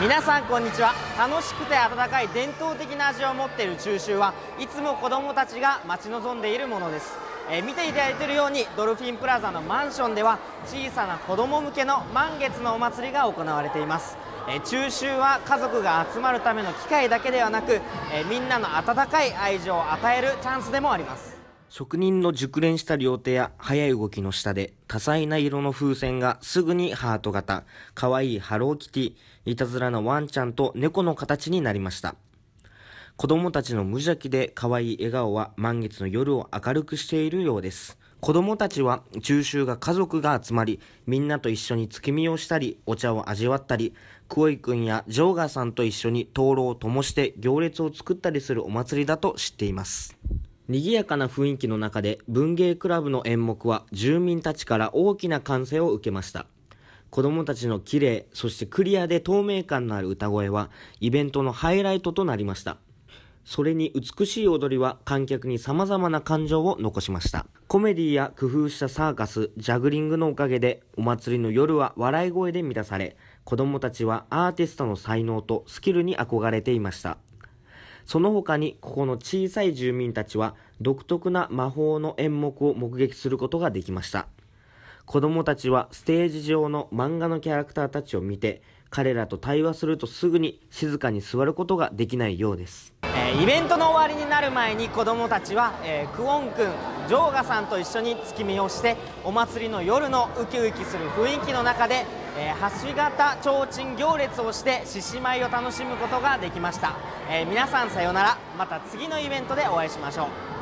皆さんこんにちは楽しくて温かい伝統的な味を持っている中秋はいつも子どもたちが待ち望んでいるものです、えー、見ていただいているようにドルフィンプラザのマンションでは小さな子ども向けの満月のお祭りが行われています、えー、中秋は家族が集まるための機会だけではなく、えー、みんなの温かい愛情を与えるチャンスでもあります職人の熟練した両手や速い動きの下で多彩な色の風船がすぐにハート型、可愛いハローキティ、いたずらなワンちゃんと猫の形になりました。子供たちの無邪気で可愛い笑顔は満月の夜を明るくしているようです。子供たちは中秋が家族が集まり、みんなと一緒に月見をしたり、お茶を味わったり、クオイ君やジョーガーさんと一緒に灯籠を灯して行列を作ったりするお祭りだと知っています。賑やかな雰囲気の中で文芸クラブの演目は住民たちから大きな歓声を受けました。子供たちの綺麗、そしてクリアで透明感のある歌声はイベントのハイライトとなりました。それに美しい踊りは観客に様々な感情を残しました。コメディや工夫したサーカス、ジャグリングのおかげでお祭りの夜は笑い声で満たされ、子供たちはアーティストの才能とスキルに憧れていました。その他にここの小さい住民たちは独特な魔法の演目を目撃することができました。子供たちはステージ上の漫画のキャラクターたちを見て、彼らと対話するとすぐに静かに座ることができないようです。イベントの終わりになる前に子どもたちは、えー、クオン君ジョーガさんと一緒に月見をしてお祭りの夜のウキウキする雰囲気の中でえー、橋形提灯行列をして獅子舞を楽しむことができました、えー、皆さんさようならまた次のイベントでお会いしましょう